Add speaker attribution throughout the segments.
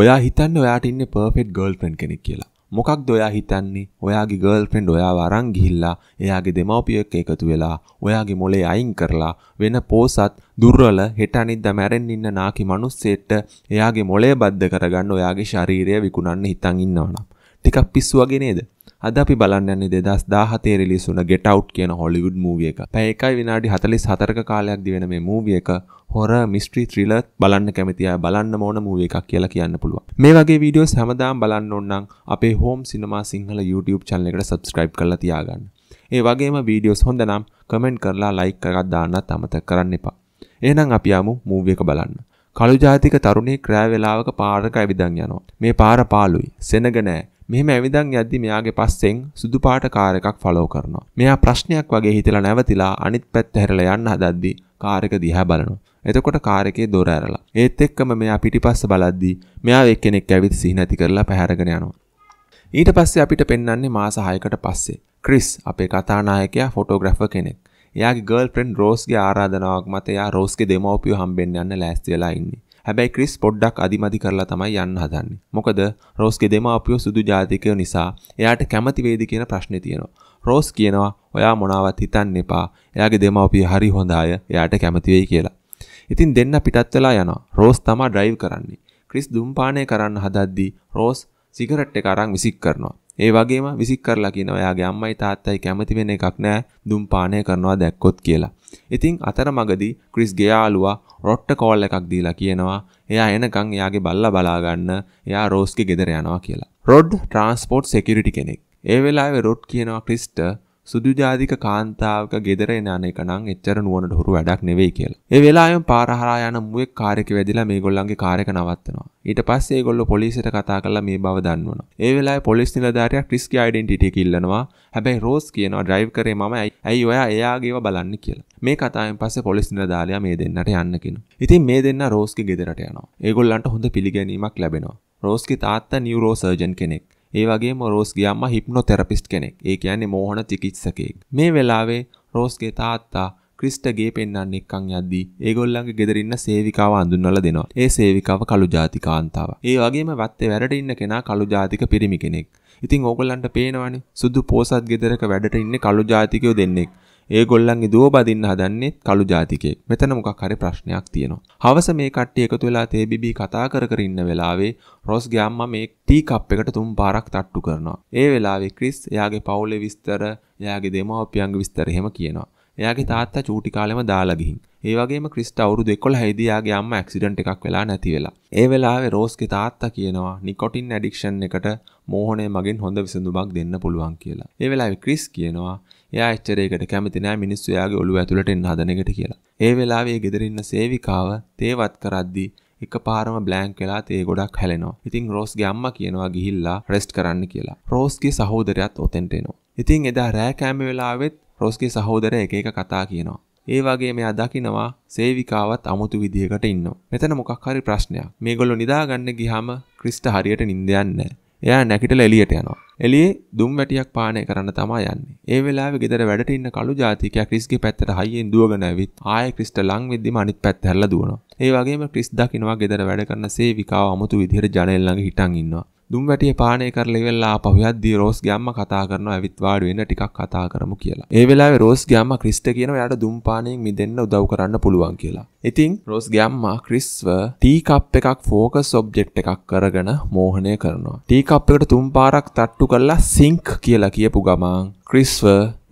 Speaker 1: ඔයා හිතන්න ඔයාට ඉන්න පර්ෆෙට් ගර්ල් ෆ්‍රෙන්ඩ් කෙනෙක් කියලා. මොකක්ද ඔයා හිතන්නේ? ඔයාගේ ගර්ල් ෆ්‍රෙන්ඩ් ඔයාව අරන් ගිහිල්ලා එයාගේ දෙමව්පිය එක්ක එකතු වෙලා ඔයාගේ මොලේ අයින් කරලා වෙන පෝසත් දුර්වල හෙට අනිද්දා මැරෙන්න ඉන්න නාකි මිනිස්සෙට එයාගේ මොලේ බද්ධ කරගන්න ඔයාගේ ශරීරය විකුණන්න හිතන් ඉන්නවනම් ටිකක් පිස්සු වගේ නේද? අද අපි බලන්නන්නේ දෙදස් දාහතේ රිලිසුන ගෙටවට් කියන හොලිවුඩ් මූවිය එක පැයකයි විනාඩි හතලිස් හතරක කාලයක් දිවෙන මේ මූවිය එක හොර මිස්ට්‍රී ත්‍රිල බලන්න කැමතිය බලන්න ඕන මූව එකක් කියලා කියන්න පුළුවන් මේ වගේ වීඩියෝස් හැමදාම් බලන්න ඕන්නම් අපේ හෝම් සිනමා සිංහල YouTube channel එකට subscribe කරලා තියාගන්න ඒ වගේම වීඩියෝස් හොඳනම් කමෙන්ට් කරලා ලයික් එකක් දාන්නත් අමතක කරන්න එපා එහෙනම් අපි යමු මූවි එක බලන්න කළු ජාතික තරුණේ ක්‍රෑ වෙලාවක පාරක ඇවිදන් යනවා මේ පාර පාළුයි සෙනග නෑ මෙහෙම ඇවිදන් යද්දි මෙයාගේ පස්සෙන් සුදු පාට කාර් එකක් ෆලෝ කරනවා. මෙයා ප්‍රශ්නයක් වගේ හිතලා නැවතිලා අනිත් පැත්ත හැරලා යන්න හදද්දි කාර් එක දිහා බලනවා. එතකොට කාර් එකේ දොර ඇරලා. ඒත් එක්කම මෙයා පිටිපස්ස බලද්දි මෙයා එක්කෙනෙක් ඇවිත් සිහි නැති කරලා පැහැරගෙන යනවා. ඊට පස්සේ අපිට පෙන්වන්නේ මාස 6කට පස්සේ ක්‍රිස් අපේ කතානායකයා ෆොටෝග්‍රැෆර් කෙනෙක්. එයාගේ ගර්ල් ෆ්‍රෙන්ඩ් රෝස්ගේ ආරාධනාවක් මත එයා රෝස්ගේ දෙමව්පියෝ හම්බෙන්න යන්න ලෑස්ති වෙලා ඉන්නේ. හැබැයි ක්‍රිස් පොඩ්ඩක් අදිමදි කරලා තමයි යන්න හදන්නේ. මොකද රෝස්ගේ දෙමාපියෝ සුදු ජාතිකයෝ නිසා එයාට කැමති වේද කියන ප්‍රශ්නේ තියෙනවා. රෝස් කියනවා ඔයා මොනවත් හිතන්න එපා. එයාගේ දෙමාපිය හරි හොඳ අය. එයාට කැමති වෙයි කියලා. ඉතින් දෙන්න පිටත් වෙලා යනවා. රෝස් තමයි ඩ්‍රයිව් කරන්නේ. ක්‍රිස් දුම්පානය කරන්න හදද්දී රෝස් සිගරට් එක අරන් විසික් කරනවා. ඒ වගේම විසික් කරලා කියනවා එයාගේ අම්මයි තාත්තයි කැමති වෙන එකක් නෑ දුම්පානය කරනවා දැක්කොත් කියලා. ඉතින් අතර මගදී ක්‍රිස් ගයාලුවා රොට්ට කෝල් එකක් දීලා කියනවා එයා එනකං එයාගේ බල්ල බලාගන්න එයා රෝස්ගේ ගෙදර යනවා කියලා. රොඩ් ට්‍රන්ස්පෝට් සෙකිරිටි කෙනෙක් ඒ වෙලාවේ රොඩ් කියනවා ක්‍රිස්ට සුදුජාතික කාන්තාවක ගෙදර එන අනේක නම් එච්චර නුවණට හුරු වැඩක් නෙවෙයි කියලා. ඒ වෙලාවෙම පාර හරහා යන මුවෙක් කාර් එකේ වැදිලා මේගොල්ලන්ගේ කාර් එක නවත්තනවා. ඊට පස්සේ ඒගොල්ලෝ පොලිසියට කතා කරලා මේ බව දන්වනවා. ඒ වෙලාවේ පොලිස් නිලධාරියා ක්‍රිස්ගේ ඩෙන්ටිටි එක ඉල්ලනවා. හැබැයි රෝස් කියනවා ඩ්‍රයිව් කරේ මම ඇයි ඔයා එයාගේව බලන්නේ කියලා. මේ කතාවෙන් පස්සේ පොලිස් නිලධාරියා මේ දෙන්නට යන්න කියනවා. ඉතින් මේ දෙන්න රෝස්ගේ ගෙදරට යනවා. ඒගොල්ලන්ට හොඳ පිළිගැනීමක් ලැබෙනවා. රෝස්ගේ තාත්තා නියුරෝසර්ජන් කෙනෙක්. ඒවගේ රෝස් ගියම්ම හිප්නෝ තෙරපිස්ට් කෙනෙක් ඒ කියන්නේ මෝහන චිකිත්සකයෙක් මේ වෙලාවේ රෝස්ගේ තාත්තා ක්‍රිස්ටගේ පෙන්න්න එක්කං යද්දී ඒගොල්ලන්ගේ ගෙදරන්න සේවිකාව අඳුන්නල දෙනවා ඒ සේවිකාව කළු ජාති කාන්තාව ඒ වගේම වත්තේ වැඩට ඉන්න කෙනා කළු ජාතික පිරිමි කෙනෙක් ඉතින් ඕගොල්ලන්ට පේනවනේ සුදු පෝසත් ගෙදරක වැඩට ඉන්න කළු ජාතිකයෝ දෙන්නෙක් ඒගොල්ලන්ගේ දුව බදින්න හදන්නේ කළු ජාතිකයෙක්. මෙතන මොකක් හරි ප්‍රශ්නයක් තියෙනවා. හවස මේ කට්ටිය එකතු වෙලා තේබිබී කතා කර කර ඉන්න වෙලාවේ රොස්ගේ අම්මා මේ ටී කප් එකට තුන් පාරක් තට්ටු කරනවා. ඒ වෙලාවේ ක්‍රිස් එයාගේ පවුලේ විස්තර, එයාගේ දෙමව්පියන්ගේ විස්තර එහෙම කියනවා. එයාගේ තාත්තා චූටි කාලෙම දාලා ගිහින් ඒ වගේම ක්‍රිස්ට අවුරුදු 11 දී යාගේ අම්මා ඇක්සිඩන්ට් එකක් වෙලා නැති වෙලා. ඒ වෙලාවේ රෝස්ගේ තාත්තා කියනවා නිකොටින් ඇඩික්ෂන් එකට මෝහණය මගින් හොඳ විසඳුමක් දෙන්න පුළුවන් කියලා. ඒ වෙලාවේ ක්‍රිස් කියනවා එයා එච්චර එකට කැමති නෑ මිනිස්සු එයාගේ ඔළුව ඇතුළට එන්න හදන එකට කියලා. ඒ වෙලාවේ ගෙදර ඉන්න සේවිකාව තේවත් කරද්දී එකපාරම බ්ලෑන්ක් වෙලා තේ ගොඩක් හැලෙනවා. ඉතින් රෝස්ගේ අම්මා කියනවා ගිහිල්ලා රෙස්ට් කරන්න කියලා. රෝස්ගේ සහෝදරයත් ඔතෙන්ට එනවා. ඉතින් එදා රෑ කෑම වෙලාවෙත් රෝස්ගේ සහෝදරය එක එක කතා කියනවා. ඒ වගේ මෙයා දකිනවා සේවිකාවත් අමුතු විදිහකට ඉන්නවා. මෙතන මොකක් හරි ප්‍රශ්නයක්. මේගොල්ලෝ නිදාගන්න ගියාම ක්‍රිස්ට හරියට නිින්ද යන්නේ එයා නැගිටලා එළියට යනවා. එළියේ දුම් වැටියක් පානය කරන්න තමයි යන්නේ. ඒ වෙලාවේ ගෙදර වැඩට ඉන්න කළු ජාතිකයා ක්‍රිස්ගේ පැත්තට හයියෙන් දුවගෙන ඇවිත් ආයෙ ක්‍රිස්ට ලං වෙද්දිම අනිත් පැත්ත හැරලා දුවනවා. ඒ වගේම ක්‍රිස් දකින්නවා ගෙදර වැඩ කරන සේවිකාව අමුතු විදිහට ජනේල් ළඟ හිටන් ඉන්නවා. දුම් වැටිය පානය කරලා ඉවරලා ආපහු යද්දී රෝස් ගේ අම්මා කතා කරනවා ඇවිත් වාඩි වෙන්න ටිකක් කතා කරමු කියලා. ඒ වෙලාවේ රෝස් ගේ අම්මා ක්‍රිස්ට කියනවා එයාට දුම් පානයෙන් මිදෙන්න උදව් කරන්න පුළුවන් කියලා. ඉතින් රෝස් ගේ අම්මා ක්‍රිස්ව ටී කප් එකක් ෆෝකස් ඔබ්ජෙක්ට් එකක් කරගෙන මෝහනය කරනවා. ටී කප් එකට තුන් පාරක් තට්ටු කරලා සිංක් කියලා කියපු ගමන් ක්‍රිස්ව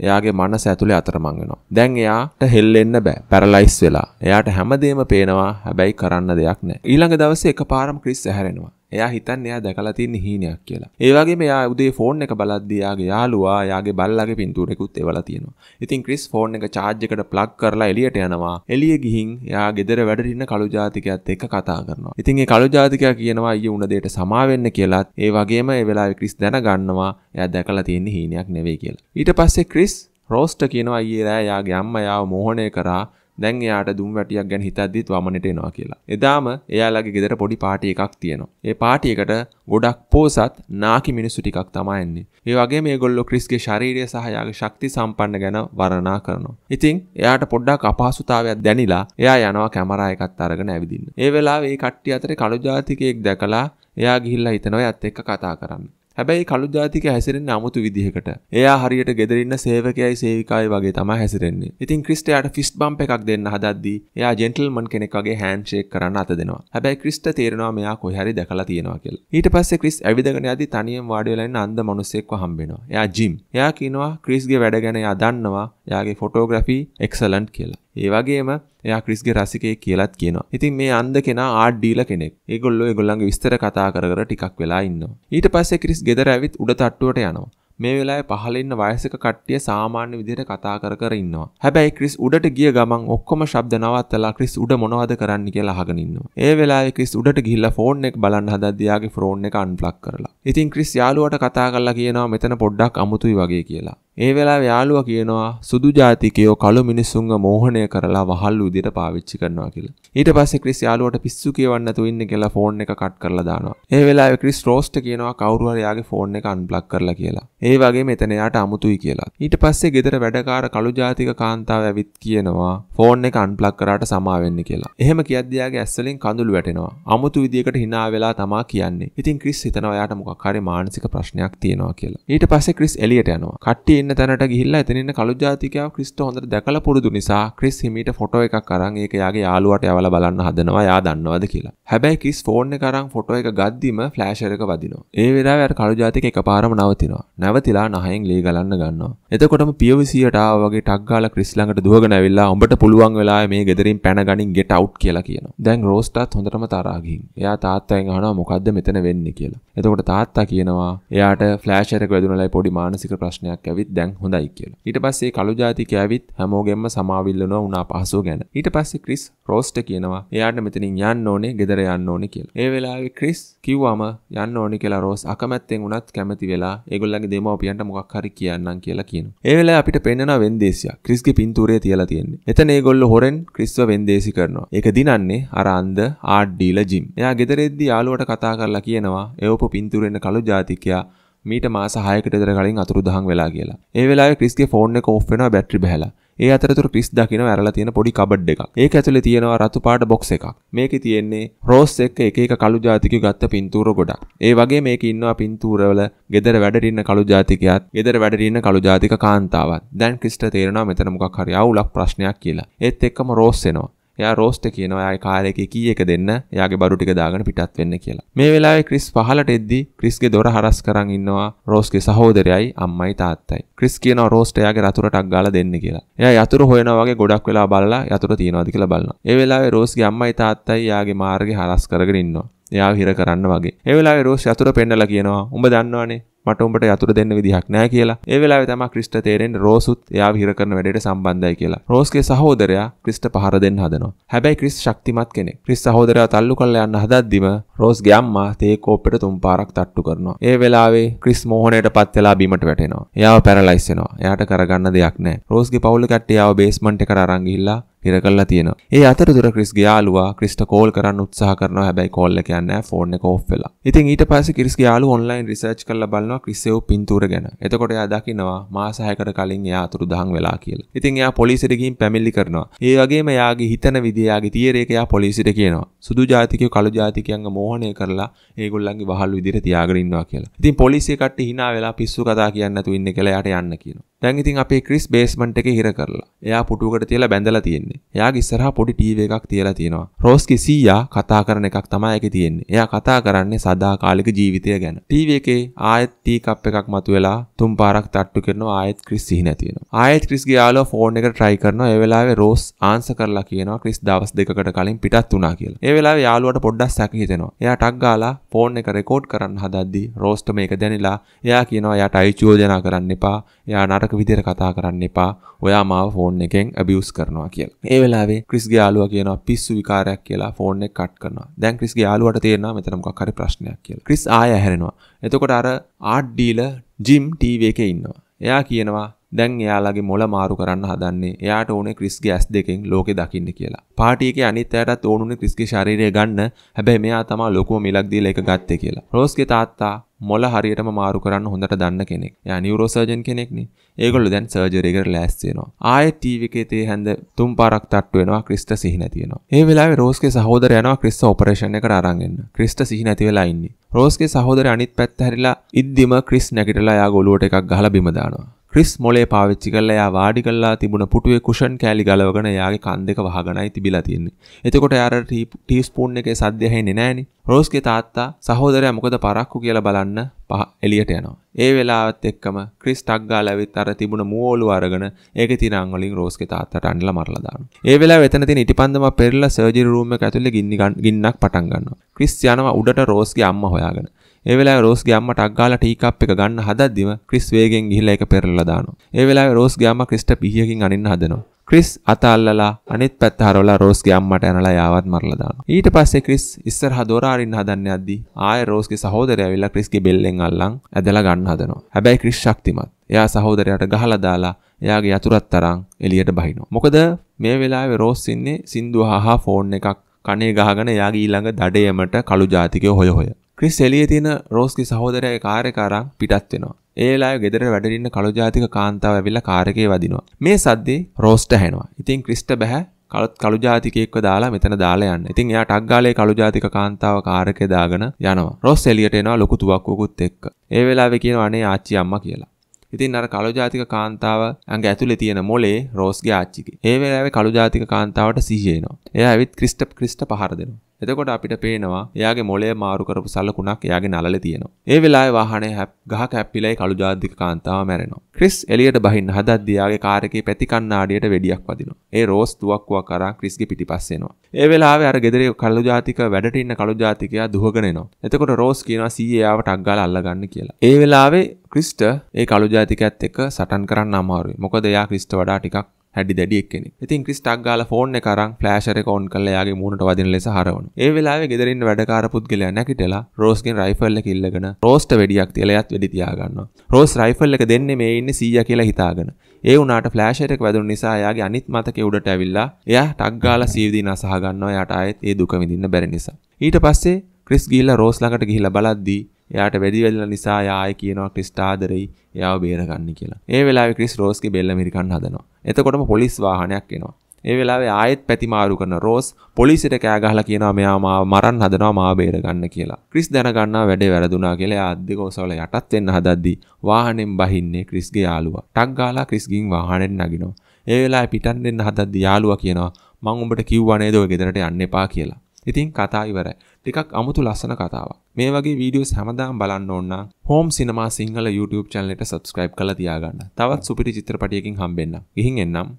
Speaker 1: එයාගේ මනස ඇතුලේ අතරමං වෙනවා. දැන් එයාට හෙල්ලෙන්න බෑ. පැරලයිස් වෙලා. එයාට හැමදේම පේනවා. හැබැයි කරන්න දෙයක් නැහැ. ඊළඟ දවසේ එකපාරම ක්‍රිස් ඇහැරෙනවා. එයා හිතන් එයා දැකලා තින්න හීනයක් කියලා ඒවාගේ මෙයා උදේ ෆෝන් එක බලද්දයාගේ යාලුවා යාගේ බල්ලගේ පින්තුරෙකුත් එවල තියෙනවා ඉතින් ක්‍රිස් ෆෝන් එක චාර්ජකට ප්ලක් කරලා එලියට යනවා එලිය ගිහින් එයා ගෙදර වැඩටින්න කළු ජාතිකයත් එක්ක කතා කරනවා ඉතින් ඒ කළු ජාතිකයා කියනවා ඊයේ උන දෙයට සමාවෙන්න කියලත් ඒ වගේම ඒ වෙලාවේ ක්‍රිස් දැනගන්නවා එයා දැකලා තියෙන හීනයක් නෙවෙයි කියලා. ඊට පස්සේ ක්‍රිස් රෝස්ට කියනවා ඊයේ රෑ එයාගේ අම්මා යාව මෝහණය කරා දැන් එයාට දුම් වැටියක් ගැන හිතද්දිත් වමනට එනවා කියලා. එදාම එයාලගේ ගෙදර පොඩි පාටි එකක් තියෙනවා. ඒ පාටි එකට ගොඩක් පෝසත් නාකි මිනිස්සු ටිකක් තමයි එන්නේ. ඒ වගේ මේගොල්ලෝ ක්‍රිස්ගේ ශාරීරිය සහ යාගේ ශක්ති සම්පන්න ගැන වර්ණනා කරනවා. ඉතින් එයාට පොඩ්ඩක් අපහසුතාවයක් දැනිලා එයා යනවා කැමරා එකත් අරගෙන ඇවිදින්න. ඒ වෙලාවේ මේ කට්ටිය අතරේ කළු ජාතිකයෙක් දැකලා එයා ගිහිල්ලා හිතනවා ඇත් එක්ක කතා කරන්න. හැබැයි කළු ජාතික හැසිරෙන් අමුතු විදිහකට එයා හරියට ගෙදරන්න සේවකයයි සේවිකායි වගේ තම හැසිරෙන්නේ ඉතින් ක්‍රිස්ටයාට ෆිස් බම් එකක් දෙන්න හදද්දී එයා ජෙන්ටල්මන් කෙනෙක්ගේ හැන්ෂේක් කරන්න අත දෙෙනවා හැබැයි ක්‍රිස්ට තේරෙනවා මෙයා කොහරි දැකලා තියෙනවා කියල ඊට පස්සේ ක්‍රිස් ඇවිදගෙන ඇති තනියම් වාඩියලන්න අන්ද මනුස්සෙක් හම්බෙනවා එයා ජිම් එයා කියනවා ක්‍රිස්ගේ වැඩ ගැන දන්නවා යාගේ ෆොටෝග්‍රෆී එක්සලන්ට් කියලා ඒ වගේම එයා ක්‍රිස්ගේ රසිකයෙක් කියලාත් කියනවා. ඉතින් මේ අන්ධ කෙනා ආඩ් ඩීල කෙනෙක්. ඒගොල්ලෝ ඒගොල්ලන්ගේ විස්තර කතා කර කර ටිකක් වෙලා ඉන්නවා. ඊට පස්සේ ක්‍රිස් ගෙදර ඇවිත් උඩ තට්ටුවට යනවා. මේ වෙලාවේ පහළ ඉන්න වයසක කට්ටිය සාමාන්‍ය විදිහට කතා කර කර ඉන්නවා. හැබැයි ක්‍රිස් උඩට ගිය ගමන් ඔක්කොම ශබ්ද නවත්තලා ක්‍රිස් උඩ මොනවද කරන්න කියලා අහගෙන ඉන්නවා. ඒ වෙලාවේ ක්‍රිස් උඩට ගිහිල්ලා ෆෝන් එක බලන්න හදද්දී යාගේ ෆෝන් එක අන්ප්ලග් කරලා. ඉතින් ක්‍රිස් යාළුවට කතා කරලා කියනවා මෙතන පොඩ්ඩක් අමුතුයි වගේ කියලා. ඒ වෙලාවේ යාළුවා කියනවා සුදු ජාතිකයෝ කළු මිනිස්සුන්ව මෝහණය කරලා වහල් විදියට පාවිච්චි කරනවා කියලා. ඊට පස්සේ ක්‍රිස් යාළුවට පිස්සු කියවන්න නැතුව ඉන්න කියලා ෆෝන් එක කට් කරලා දානවා. ඒ වෙලාවේ ක්‍රිස් රෝස්ට කියනවා කවුරු හරි යාගේ ෆෝන් එක අන්බ්ලොක් කරලා කියලා. ඒ වගේ මෙතන යාට අමුතුයි කියලා. ඊට පස්සේ ගෙදර වැඩකාර කළු ජාතික කාන්තාව ඇවිත් කියනවා ෆෝන් එක අන්බ්ලොක් කරාට සමා වෙන්න කියලා. එහෙම කියද්දී යාගේ ඇස්වලින් කඳුළු වැටෙනවා. අමුතු විදියකට hina වෙලා තමා කියන්නේ. ඉතින් ක්‍රිස් හිතනවා යාට මොකක් හරි මානසික ප්‍රශ්නයක් තියෙනවා කියලා. ඊට පස්සේ ක්‍රිස් එළියට යනවා. කට්ටිය ඉන්න තැනට ගිල්ලා එතනන්න කළු ජාතිකයාව ක්‍රිස්ට හොඳ දැකල පුරුදු නිසා ක්‍රිස් හිමිට ෆොටෝ එකක් කරන් ඒක යාගේ යාලුවට යවල බලන්න හදනවා යා දන්නවද කියලා හැබැයි කිස් ෆෝර්න කරම් ෆොටෝ එක ගද්දිම ෆ්ලෑශරක වදිනවා ඒ වෙලා ඇ කළු ජාතික එක පාරම නවතිනවා නැවතිලා නහයෙන් ලේ ගලන්න ගන්නවා එතකොටම පියවිසියට වගේ ටක්ගාල ක්‍රිස්ලඟට දුවගෙන වෙල්ලා ඔඹට පුළුවන් වෙලා මේ ගෙදරින් පැන ගනින් ගෙට අවට් කියලා කියන දැන් රෝස්ටත් හොඳටම තරාගින් එයා තාත්තයෙන් අහනවා මොකක්ද මෙතන වෙන්න කියලා එතකොට තාත්තා කියනවා එයාට ෆ්ලෑශරක වැදුනලයි පොඩි මානසික ප්‍රශ්නයක් ඇවිත් දැන් හොඳයි කියලා. ඊට පස්සේ කළු ජාතිකයාවිත් හැමෝගෙම සමාවිල්ලනවා වුණා පහසුව ගැන. ඊට පස්සේ ක්‍රිස් රෝස්ට කියනවා එයාට මෙතනින් යන්න ඕනේ ගෙදර යන්න ඕනේ කියලා. ඒ වෙලාවේ ක්‍රිස් කිව්වම යන්න ඕනේ කියලා රෝස් අකමැත්තෙන් උනත් කැමති වෙලා ඒගොල්ලන්ගේ දෙමව්පියන්ට මොකක් හරි කියන්නම් කියලා කියනවා. ඒ වෙලාවේ අපිට පෙන්වන වෙන්දේසියා ක්‍රිස්ගේ පින්තූරය තියලා තියෙන්නේ. එතන ඒගොල්ලෝ හොරෙන් ක්‍රිස්ව වෙන්දේසි කරනවා. ඒක දිනන්නේ අර අන්ද ආඩ් ඩීල ජිම්. එයා ගෙදරෙද්දී යාළුවට කතා කරලා කියනවා එවපු පින්තූරෙන්න කළු ජාතිකයා මීට මාස 6කට විතර කලින් අතුරුදහන් වෙලා කියලා. ඒ වෙලාවේ ක්‍රිස්ගේ ෆෝන් එක ඔෆ් වෙනවා බැටරි බැහැලා. ඒ අතරතුර ක්‍රිස් දකින්න ඇරලා තියෙන පොඩි කබඩ් එකක්. ඒක ඇතුලේ තියෙනවා රතු පාට බොක්ස් එකක්. මේකේ තියෙන්නේ රෝස් එක්ක එක එක කළු ජාතිකයෝ ගත්ත පින්තූර ගොඩක්. ඒ වගේ මේකේ ඉන්නවා පින්තූරවල gedara වැඩට ඉන්න කළු ජාතිකයාත්, gedara වැඩට ඉන්න කළු ජාතික කාන්තාවත්. දැන් ක්‍රිස්ට තේරෙනවා මෙතන මොකක් හරි අවුලක් ප්‍රශ්නයක් කියලා. ඒත් එක්කම රෝස් එනවා. එයා රෝස්ට කියනවා එයාගේ කාර් එකේ කී එක දෙන්න එයාගේ බඩු ටික දාගෙන පිටත් වෙන්න කියලා. මේ වෙලාවේ ක්‍රිස් පහලට එද්දී ක්‍රිස්ගේ දොර හරස් කරන් ඉන්නවා රෝස්ගේ සහෝදරයයි අම්මයි තාත්තයි. ක්‍රිස් කියනවා රෝස්ට එයාගේ රතුරටක් ගාලා දෙන්න කියලා. එයා යතුරු හොයනවා වගේ ගොඩක් වෙලා බලලා යතුරු තියනවාද කියලා බලනවා. ඒ වෙලාවේ රෝස්ගේ අම්මයි තාත්තයි එයාගේ මාර්ගේ හරස් කරගෙන ඉන්නවා. එයා හිර කරන්න වගේ. ඒ වෙලාවේ රෝස් යතුරු පෙන්නලා කියනවා උඹ දන්නවනේ මට උඹට යතුර දෙන්න විදිහක් නෑ කියලා ඒ වෙලාවේ තමයි ක්‍රිස්ට තේරෙන්නේ රෝසුත් එයාව හිර කරන වැඩේට සම්බන්ධයි කියලා. රෝස්ගේ සහෝදරයා ක්‍රිස්ට පහර දෙන්න හදනවා. හැබැයි ක්‍රිස් ශක්තිමත් කෙනෙක්. ක්‍රිස් සහෝදරයා තල්ලු කරලා යන්න හදද්දිම රෝස්ගේ අම්මා තේ කෝප්පෙට තුන් පාරක් තට්ටු කරනවා. ඒ වෙලාවේ ක්‍රිස් මෝහණයට පත් වෙලා බිමට වැටෙනවා. එයාව පැරලයිස් වෙනවා. එයාට කරගන්න දෙයක් නෑ. රෝස්ගේ පවුල කට්ටිය එයාව බේස්මන්ට් එකට අරන් ගිහිල්ලා නිර කරලා තියෙනවා. ඒ අතරතුර ක්‍රිස්ගේ යාළුවා ක්‍රිස්ට කෝල් කරන්න උත්සාහ කරනවා හැබැයි කෝල් එක යන්නේ නැහැ ෆෝන් එක ඕෆ් වෙලා. ඉතින් ඊට පස්සේ ක්‍රිස්ගේ යාළුවා ඔන්ලයින් රිසර්ච් කරලා බලනවා ක්‍රිස්ගේ පින්තූර ගැන. එතකොට එයා දකිනවා මාස 6කට කලින් එයා අතුරුදහන් වෙලා කියලා. ඉතින් එයා පොලිසියට ගිහින් පැමිණිලි කරනවා. ඒ වගේම එයාගේ හිතන විදිය එයාගේ තියරේක එයා පොලිසියට කියනවා. සුදු ජාතිකයෝ කළු ජාතිකයන්ව මෝහනය කරලා ඒගොල්ලන්ගේ වහල් විදිහට තියාගෙන ඉන්නවා කියලා. ඉතින් පොලිසිය කට්ටිය hina වෙලා පිස්සු කතා කියන්න නැතු ඉන්නේ කියලා එයාට යන්න කියනවා. දැන් ඉතින් අපේ ක්‍රිස් බේස්මන්ට් එකේ හිර කරලා. එයා පුටුවකට තියලා බැඳලා තියෙන්නේ. එයාගේ ඉස්සරහා පොඩි ටීවී එකක් තියලා තියෙනවා. රෝස්ගේ සීයා කතා කරන එකක් තමයි ඒකේ තියෙන්නේ. එයා කතා කරන්නේ සදාකාලික ජීවිතය ගැන. ටීවී එකේ ආයෙත් ටී කප් එකක් මතුවලා තුන් පාරක් තට්ටු කරනවා ආයෙත් ක්‍රිස් සිහි නැති වෙනවා. ආයෙත් ක්‍රිස්ගේ යාළුවා ෆෝන් එකට try කරනවා. ඒ වෙලාවේ රෝස් ආන්සර් කරලා කියනවා ක්‍රිස් දවස් දෙකකට කලින් පිටත් වුණා කියලා. ඒ වෙලාවේ යාළුවාට පොඩ්ඩක් සැක හිතෙනවා. එයා ටක් ගාලා ෆෝන් එක රෙකෝඩ් කරන්න හදද්දි රෝස්ට මේක දැනিলা එයා කියනවා එයාට අයිචෝදනා කරන්න එපා. එයා නරක නරක විදිහට කතා කරන්න එපා. ඔයා මාව ෆෝන් එකෙන් ඇබියුස් කරනවා කියලා. ඒ වෙලාවේ ක්‍රිස්ගේ යාළුවා කියනවා පිස්සු විකාරයක් කියලා ෆෝන් එක කට් කරනවා. දැන් ක්‍රිස්ගේ යාළුවාට තේරෙනවා මෙතන මොකක් හරි ප්‍රශ්නයක් කියලා. ක්‍රිස් ආය හැරෙනවා. එතකොට අර ආට් ඩීලර් ජිම් ටීවී එකේ ඉන්නවා. එයා කියනවා දැන් එයාලගේ මොල මාරු කරන්න හදන්නේ එයාට ඕනේ ක්‍රිස්ගේ ඇස් දෙකෙන් ලෝකෙ දකින්න කියලා. පාටි එකේ අනිත් අයටත් ඕනුනේ ක්‍රිස්ගේ ශරීරය ගන්න. හැබැයි මෙයා තමයි ලොකුම මිලක් දීලා ඒක ගත්තේ කියලා. රෝස්ගේ තාත්තා මොල හරියටම මාරු කරන්න හොඳට දන්න කෙනෙක්. යා නියුරෝසර්ජන් කෙනෙක්නේ. ඒගොල්ලෝ දැන් සර්ජරි එකට ලෑස්ති වෙනවා. ආයෙත් ටීවී එකේ තේ හැඳ තුන් පාරක් තට්ටු වෙනවා ක්‍රිස්ට සිහි නැති වෙනවා. ඒ වෙලාවේ රෝස්ගේ සහෝදරයා යනවා ක්‍රිස්ට ඔපරේෂන් එකට අරන් එන්න. ක්‍රිස්ට සිහි නැති වෙලා ඉන්නේ. රෝස්ගේ සහෝදරයා අනිත් පැත්ත හැරිලා ඉද්දිම ක්‍රිස් නැගිටලා යා ගොළුවට එකක් ගහලා බිම දානවා. ක්‍රිස් මොලේ පාවිච්චි කරලා එයා වාඩි කරලා තිබුණ පුටුවේ කුෂන් කෑලි ගලවගෙන එයාගේ කන් දෙක වහගෙනයි තිබිලා තියෙන්නේ. එතකොට එයාට ටීස්පූන් එකේ සද්ද ඇහෙන්නේ නැහනේ. රෝස්ගේ තාත්තා සහෝදරයා මොකද පරක්කු කියලා බලන්න පහ එළියට යනවා. ඒ වෙලාවත් එක්කම ක්‍රිස් ටක් ගාලා ඇවිත් අර තිබුණ මූවෝලු අරගෙන ඒකේ තියෙන අංග වලින් රෝස්ගේ තාත්තට අඬලා මරලා දානවා. ඒ වෙලාවේ එතන තියෙන ඉටිපන්දම පෙරලා සර්ජරි රූම් එක ඇතුලේ ගින්නක් පටන් ගන්නවා. ක්‍රිස් යනවා උඩට රෝස්ගේ අම්මා හොයාගෙන. ඒ වෙලාවේ රෝස්ගේ අම්මා ටක් ගාලා ටී කප් එක ගන්න හදද්දිම ක්‍රිස් වේගෙන් ගිහිල්ලා ඒක පෙරලලා දානවා. ඒ වෙලාවේ රෝස්ගේ අම්මා ක්‍රිස්ට පිහියකින් අනින්න හදනවා. ක්‍රිස් අත අල්ලලා අනිත් පැත්ත හරවලා රෝස්ගේ අම්මට ඇනලා යාවත් මරලා දානවා. ඊට පස්සේ ක්‍රිස් ඉස්සරහා දොර අරින්න හදන්න යද්දී ආයේ රෝස්ගේ සහෝදරයා ඇවිල්ලා ක්‍රිස්ගේ බෙල්ලෙන් අල්ලන් ඇදලා ගන්න හදනවා. හැබැයි ක්‍රිස් ශක්තිමත්. එයා සහෝදරයාට ගහලා දාලා එයාගේ යතුරත් තරම් එළියට බහිනවා. මොකද මේ වෙලාවේ රෝස් ඉන්නේ සින්දුව හා ෆෝන් එකක් කනේ ගහගෙන එයාගේ ඊළඟ දඩයමට කළු ජාතිකය හොය හොය. ක්‍රිස් එලිය තියෙන රෝස්ගේ සහෝදරය කාර්යකාරන් පිටත් වෙනවා. ඒලාය ගෙදර වැඩින්න කළු ජාතික කාන්තාව ඇවිල්ලා කාර්යකේ වදිනවා. මේ සද්දේ රෝස්ට ඇහෙනවා. ඉතින් ක්‍රිස්ට බෑ කලත් කළු ජාතිකයෙක්ව දාලා මෙතන දාලා යන්න. ඉතින් එයා ටග්ගාලේ කළු ජාතික කාන්තාව කාර්යකේ දාගෙන යනවා. රොස් එලියට එනවා ලොකු තුවක්කුවකුත් එක්ක. ඒ වෙලාවේ කියනවා අනේ ආච්චි අම්මා කියලා. ඉතින් අර කළු ජාතික කාන්තාව ඇඟ ඇතුලේ තියෙන මොලේ රෝස්ගේ ආච්චිගේ. ඒ වෙලාවේ කළු ජාතික කාන්තාවට සිහිය එනවා. එයා ඇවිත් ක්‍රිස්ටප් ක්‍රිස්ට පහර දෙනවා. එතකොට අපිට පේනවා එයාගේ මොලේ මාරු කරපු සලකුණක් එයාගේ නළලේ තියෙනවා. ඒ වෙලාවේ වාහනේ ගහ කැප්පිලයි කළු ජාතික කාන්තාව මැරෙනවා. ක්‍රිස් එලියට බහින්න හදද්දී එයාගේ කාර් එකේ පැති කණ්ණාඩියට වෙඩියක් වදිනවා. ඒ රෝස් තුවක්කුවක් අරන් ක්‍රිස්ගේ පිටිපස්ස එනවා. ඒ වෙලාවේ අර ගෙදරේ කළු ජාතික වැඩට ඉන්න කළු ජාතිකයා දුහගෙන එනවා. එතකොට රෝස් කියනවා සීයේ ආව ටක් ගාලා අල්ලගන්න කියලා. ඒ වෙලාවේ ක්‍රිස්ට ඒ කළු ජාතිකයත් එක්ක සටන් කරන්න අමාරුයි. මොකද එයා ක්‍රිස්ට වඩා ටිකක් හැඩි දැඩි එක්කෙනෙක්. ඉතින් ක්‍රිස් ටක් ගාලා ෆෝන් එක අරන් ෆ්ලෑෂර් එක ඔන් කරලා එයාගේ මූණට වදින ලෙස හරවනවා. ඒ වෙලාවේ ගෙදරින් වැඩකාර පුද්ගලයා නැගිටලා රෝස්ගෙන් රයිෆල් එක ඉල්ලගෙන රෝස්ට වෙඩියක් තියලා එයාත් වෙඩි තියාගන්නවා. රෝස් රයිෆල් එක දෙන්නේ මේ ඉන්නේ 100 කියලා හිතාගෙන. ඒ වුණාට ෆ්ලෑෂර් එක වැදුණු නිසා එයාගේ අනිත් මතකේ උඩට ඇවිල්ලා එයා ටක් ගාලා සීවිදින අසහ ගන්නවා. එයාට ආයෙත් ඒ දුක විඳින්න බැරි නිසා. ඊට පස්සේ ක්‍රිස් ගිල්ල රෝස් ළඟට ගිහිල්ලා බලද්දී එයාට වැඩි වෙලා නිසා යාය කියනවා ක්‍රිස්ට ආදරෙයි එයාව බේරගන්න කියලා. ඒ වෙලාවේ ක්‍රිස් රෝස්ගේ බෙල්ල මිරිකන්න හදනවා. එතකොටම පොලිස් වාහනයක් එනවා. ඒ වෙලාවේ ආයෙත් පැතිමාරු කරන රෝස් පොලිසියට කෑ ගහලා කියනවා මෙයා මාව මරන්න හදනවා මාව බේරගන්න කියලා. ක්‍රිස් දැනගන්නවා වැඩේ වැරදුනා කියලා එයා අද්දික ඔසවල යටත් වෙන්න හදද්දී වාහනෙන් බහින්නේ ක්‍රිස්ගේ යාළුවා. ටක් ගාලා ක්‍රිස්ගෙන් වාහනෙන් නගිනවා. ඒ වෙලාවේ පිටන් දෙන්න හදද්දී යාළුවා කියනවා මං උඹට කිව්වා නේද ඔය ගෙදරට යන්න එපා කියලා. ඉතින් කතා ඉවරයි. ටිකක් අමුතු ලස්සන කතාවක්. මේ වගේ වීඩියෝස් හැමදාම් බලන්න ඕන්න හෝම් සිනමා සිංහල YouTube චැනලට සබස්ක්‍රයිබ් කළ තියාගන්න තවත් සුපිරි චිත්‍රපටියකින් හම්බෙන්න ගිහින් එන්නම්